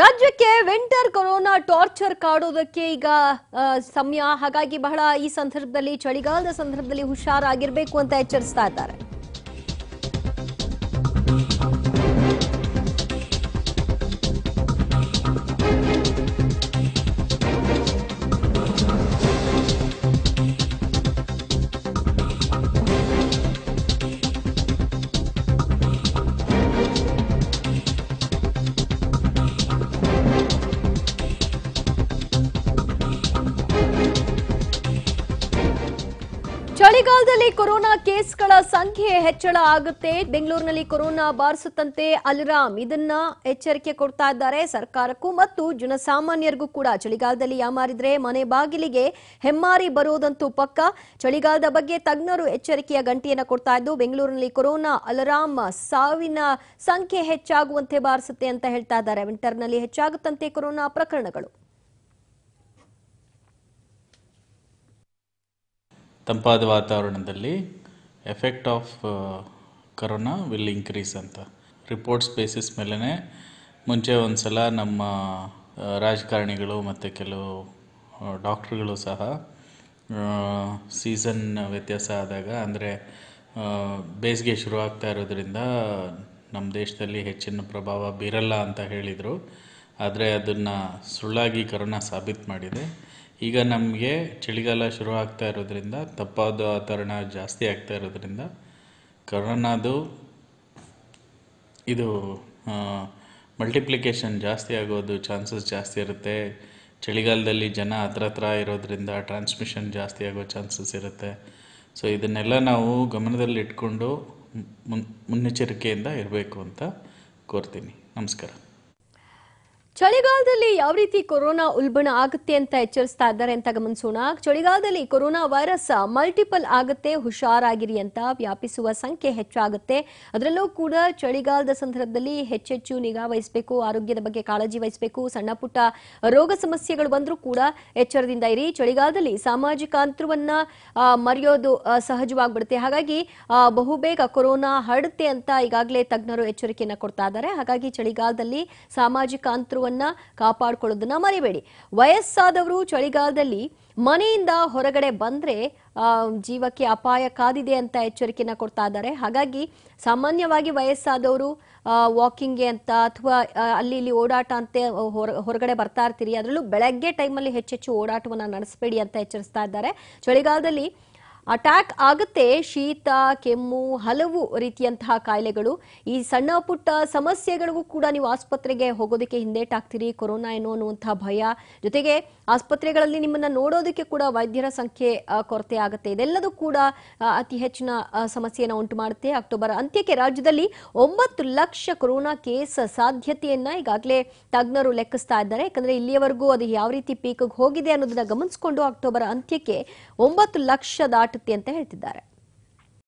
ರಾಜ್ಯಕ್ಕೆ winter corona torture ಕಾಡೋದಕ್ಕೆ ಈಗ ಸಮಯ ಹಾಗಾಗಿ ಬಹಳ ಈ ಸಂದರ್ಭದಲ್ಲಿ ಚಳಿಗಾಲದ ಸಂದರ್ಭದಲ್ಲಿ ಹುಷಾರಾಗಿರ್ಬೇಕು ಅಂತ ಎಚ್ಚರಿಸ್ತಾ ಇದ್ದಾರೆ ಚಳಿಗಾಲದಲ್ಲಿ ಕೊರೋನಾ ಕೇಸ್ಗಳ ಸಂಖ್ಯೆ ಹೆಚ್ಚಳ ಆಗುತ್ತೆ ಬೆಂಗಳೂರಿನಲ್ಲಿ ಕೊರೋನಾ ಬಾರಿಸುತ್ತಂತೆ ಅಲ್ರಾಮ್ ಇದನ್ನ ಎಚ್ಚರಿಕೆ ಕೊಡ್ತಾ ಇದ್ದಾರೆ ಸರ್ಕಾರಕ್ಕೂ ಮತ್ತು ಜನಸಾಮಾನ್ಯರಿಗೂ ಕೂಡ ಚಳಿಗಾಲದಲ್ಲಿ ಯಾಮಾರಿದ್ರೆ ಮನೆ ಬಾಗಿಲಿಗೆ ಹೆಮ್ಮಾರಿ ಬರುವುದಂತೂ ಪಕ್ಕ ಚಳಿಗಾಲದ ಬಗ್ಗೆ ತಜ್ಞರು ಎಚ್ಚರಿಕೆಯ ಗಂಟೆಯನ್ನು ಕೊಡ್ತಾ ಇದ್ದು ಬೆಂಗಳೂರಿನಲ್ಲಿ ಕೊರೋನಾ ಅಲರಾಮ್ ಸಾವಿನ ಸಂಖ್ಯೆ ಹೆಚ್ಚಾಗುವಂತೆ ಬಾರಿಸುತ್ತೆ ಅಂತ ಹೇಳ್ತಾ ಇದ್ದಾರೆ ವಿಂಟರ್ನಲ್ಲಿ ಹೆಚ್ಚಾಗುತ್ತಂತೆ ಕೊರೋನಾ ಪ್ರಕರಣಗಳು ತಂಪಾದ ವಾತಾವರಣದಲ್ಲಿ effect of corona will increase ಅಂತ ರಿಪೋರ್ಟ್ಸ್ ಬೇಸಿಸ್ ಮೇಲೇ ಮುಂಚೆ ಒಂದು ಸಲ ನಮ್ಮ ರಾಜಕಾರಣಿಗಳು ಮತ್ತು ಕೆಲವು ಡಾಕ್ಟ್ರುಗಳು ಸಹ ಸೀಸನ್ ವ್ಯತ್ಯಾಸ ಆದಾಗ ಅಂದರೆ ಬೇಸಿಗೆ ಶುರು ಆಗ್ತಾ ಇರೋದ್ರಿಂದ ನಮ್ಮ ದೇಶದಲ್ಲಿ ಹೆಚ್ಚಿನ ಪ್ರಭಾವ ಬೀರಲ್ಲ ಅಂತ ಹೇಳಿದರು ಆದರೆ ಅದನ್ನು ಸುಳ್ಳಾಗಿ ಕರೋನಾ ಸಾಬೀತು ಮಾಡಿದೆ ಈಗ ನಮಗೆ ಚಳಿಗಾಲ ಶುರು ಆಗ್ತಾ ಇರೋದ್ರಿಂದ ತಪ್ಪಾದ ಆತರಣ ಜಾಸ್ತಿ ಆಗ್ತಾ ಇರೋದ್ರಿಂದ ಕರೋನಾದು ಇದು ಮಲ್ಟಿಪ್ಲಿಕೇಶನ್ ಜಾಸ್ತಿ ಆಗೋದು ಚಾನ್ಸಸ್ ಜಾಸ್ತಿ ಇರುತ್ತೆ ಚಳಿಗಾಲದಲ್ಲಿ ಜನ ಹತ್ರ ಹತ್ರ ಇರೋದ್ರಿಂದ ಟ್ರಾನ್ಸ್ಮಿಷನ್ ಜಾಸ್ತಿ ಆಗೋ ಚಾನ್ಸಸ್ ಇರುತ್ತೆ ಸೊ ಇದನ್ನೆಲ್ಲ ನಾವು ಗಮನದಲ್ಲಿಟ್ಕೊಂಡು ಮುನ್ ಮುನ್ನೆಚ್ಚರಿಕೆಯಿಂದ ಇರಬೇಕು ಅಂತ ಕೋರ್ತೀನಿ ನಮಸ್ಕಾರ ಚಳಿಗಾಲದಲ್ಲಿ ಯಾವ ರೀತಿ ಕೊರೋನಾ ಉಲ್ಬಣ ಆಗುತ್ತೆ ಅಂತ ಎಚ್ಚರಿಸ್ತಾ ಇದ್ದಾರೆ ಅಂತ ಗಮನಿಸೋಣ ಚಳಿಗಾಲದಲ್ಲಿ ಕೊರೋನಾ ವೈರಸ್ ಮಲ್ಟಿಪಲ್ ಆಗುತ್ತೆ ಹುಷಾರಾಗಿರಿ ಅಂತ ವ್ಯಾಪಿಸುವ ಸಂಖ್ಯೆ ಹೆಚ್ಚಾಗುತ್ತೆ ಅದರಲ್ಲೂ ಕೂಡ ಚಳಿಗಾಲದ ಸಂದರ್ಭದಲ್ಲಿ ಹೆಚ್ಚೆಚ್ಚು ನಿಗಾ ವಹಿಸಬೇಕು ಆರೋಗ್ಯದ ಬಗ್ಗೆ ಕಾಳಜಿ ವಹಿಸಬೇಕು ಸಣ್ಣ ಪುಟ್ಟ ರೋಗ ಸಮಸ್ಯೆಗಳು ಬಂದರೂ ಕೂಡ ಎಚ್ಚರದಿಂದ ಇರಿ ಚಳಿಗಾಲದಲ್ಲಿ ಸಾಮಾಜಿಕ ಅಂತರವನ್ನ ಮರೆಯೋದು ಸಹಜವಾಗ್ಬಿಡುತ್ತೆ ಹಾಗಾಗಿ ಬಹುಬೇಗ ಕೊರೋನಾ ಹರಡುತ್ತೆ ಅಂತ ಈಗಾಗಲೇ ತಜ್ಞರು ಎಚ್ಚರಿಕೆಯನ್ನು ಕೊಡ್ತಾ ಇದ್ದಾರೆ ಹಾಗಾಗಿ ಚಳಿಗಾಲದಲ್ಲಿ ಸಾಮಾಜಿಕ ಅಂತರ ಆರೋಗ್ಯವನ್ನ ಕಾಪಾಡ್ಕೊಳ್ಳೋದನ್ನ ಮರಿಬೇಡಿ ವಯಸ್ಸಾದವರು ಚಳಿಗಾಲದಲ್ಲಿ ಮನೆಯಿಂದ ಹೊರಗಡೆ ಬಂದ್ರೆ ಜೀವಕ್ಕೆ ಅಪಾಯ ಕಾದಿದೆ ಅಂತ ಎಚ್ಚರಿಕೆನ ಕೊಡ್ತಾ ಇದ್ದಾರೆ ಹಾಗಾಗಿ ಸಾಮಾನ್ಯವಾಗಿ ವಯಸ್ಸಾದವರು ವಾಕಿಂಗ್ಗೆ ಅಂತ ಅಥವಾ ಅಲ್ಲಿ ಇಲ್ಲಿ ಓಡಾಟ ಅಂತ ಹೊರಗಡೆ ಬರ್ತಾ ಇರ್ತೀರಿ ಅದರಲ್ಲೂ ಬೆಳಗ್ಗೆ ಟೈಮಲ್ಲಿ ಹೆಚ್ಚೆಚ್ಚು ಓಡಾಟವನ್ನ ನಡೆಸಬೇಡಿ ಅಂತ ಎಚ್ಚರಿಸ್ತಾ ಇದ್ದಾರೆ ಚಳಿಗಾಲದಲ್ಲಿ ಅಟ್ಯಾಕ್ ಆಗುತ್ತೆ ಶೀತ ಕೆಮ್ಮು ಹಲವು ರೀತಿಯಂತಹ ಕಾಯಿಲೆಗಳು ಈ ಸಣ್ಣ ಪುಟ್ಟ ಸಮಸ್ಯೆಗಳಿಗೂ ಕೂಡ ನೀವು ಆಸ್ಪತ್ರೆಗೆ ಹೋಗೋದಕ್ಕೆ ಹಿಂದೇಟಾಗ್ತೀರಿ ಕೊರೋನಾ ಏನೋ ಅನ್ನುವಂತಹ ಭಯ ಜೊತೆಗೆ ಆಸ್ಪತ್ರೆಗಳಲ್ಲಿ ನಿಮ್ಮನ್ನ ನೋಡೋದಕ್ಕೆ ಕೂಡ ವೈದ್ಯರ ಸಂಖ್ಯೆ ಕೊರತೆ ಆಗುತ್ತೆ ಇದೆಲ್ಲದೂ ಕೂಡ ಅತಿ ಹೆಚ್ಚಿನ ಸಮಸ್ಯೆಯನ್ನು ಉಂಟು ಮಾಡುತ್ತೆ ಅಕ್ಟೋಬರ್ ಅಂತ್ಯಕ್ಕೆ ರಾಜ್ಯದಲ್ಲಿ ಒಂಬತ್ತು ಲಕ್ಷ ಕೊರೋನಾ ಕೇಸ್ ಸಾಧ್ಯತೆಯನ್ನ ಈಗಾಗಲೇ ತಜ್ಞರು ಲೆಕ್ಕಿಸ್ತಾ ಇದ್ದಾರೆ ಯಾಕಂದ್ರೆ ಇಲ್ಲಿಯವರೆಗೂ ಅದು ಯಾವ ರೀತಿ ಪೀಕ್ ಹೋಗಿದೆ ಅನ್ನೋದನ್ನ ಗಮನಿಸಿಕೊಂಡು ಅಕ್ಟೋಬರ್ ಅಂತ್ಯಕ್ಕೆ ಒಂಬತ್ತು ಲಕ್ಷ ದಾಟ ದಾಟುತ್ತೆ ಅಂತ ಹೇಳ್ತಿದ್ದಾರೆ